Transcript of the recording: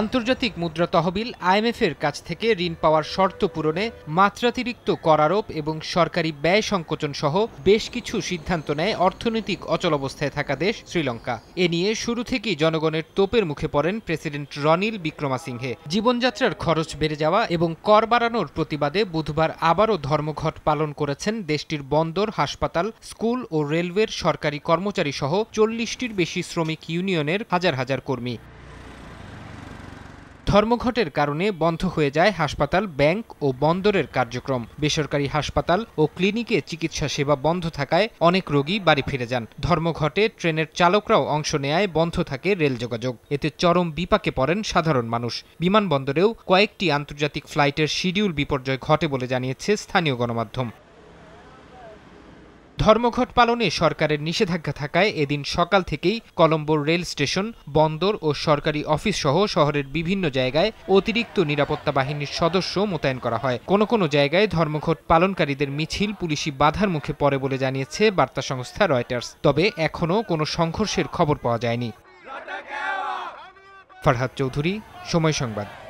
আন্তর্জাতিক মুদ্রা তহবিল আইএমএফের কাছ থেকে ঋণ পাওয়ার শর্ত পূরণে মাত্রাতিরিক্ত করারোপ এবং সরকারি ব্যয় সংকোচন সহ বেশ কিছু সিদ্ধান্ত নেয় অর্থনৈতিক অচলাবস্থায় থাকা দেশ শ্রীলঙ্কা এ নিয়ে শুরু থেকেই জনগণের তোপের মুখে পড়েন প্রেসিডেন্ট রনিল বিক্রমাসিংহে জীবনযাত্রার খরচ বেড়ে যাওয়া এবং কর বাড়ানোর প্রতিবাদে বুধবার আবারও ধর্মঘট পালন করেছেন দেশটির বন্দর হাসপাতাল স্কুল ও রেলওয়ের সরকারি কর্মচারী সহ চল্লিশটির বেশি শ্রমিক ইউনিয়নের হাজার হাজার কর্মী ধর্মঘটের কারণে বন্ধ হয়ে যায় হাসপাতাল ব্যাংক ও বন্দরের কার্যক্রম বেসরকারি হাসপাতাল ও ক্লিনিকে চিকিৎসা সেবা বন্ধ থাকায় অনেক রোগী বাড়ি ফিরে যান ধর্মঘটে ট্রেনের চালকরাও অংশ নেয় বন্ধ থাকে রেল যোগাযোগ এতে চরম বিপাকে পড়েন সাধারণ মানুষ বিমানবন্দরেও কয়েকটি আন্তর্জাতিক ফ্লাইটের শিডিউল বিপর্যয় ঘটে বলে জানিয়েছে স্থানীয় গণমাধ্যম ধর্মঘট পালনে সরকারের নিষেধাজ্ঞা থাকায় এদিন সকাল থেকেই কলম্বোর রেল স্টেশন বন্দর ও সরকারি অফিস সহ শহরের বিভিন্ন জায়গায় অতিরিক্ত নিরাপত্তা বাহিনীর সদস্য মোতায়েন করা হয় কোনো কোনো জায়গায় ধর্মঘট পালনকারীদের মিছিল পুলিশি বাধার মুখে পড়ে বলে জানিয়েছে বার্তা সংস্থা রয়টার্স তবে এখনও কোনো সংঘর্ষের খবর পাওয়া যায়নি ফরহাদ চৌধুরী সময় সংবাদ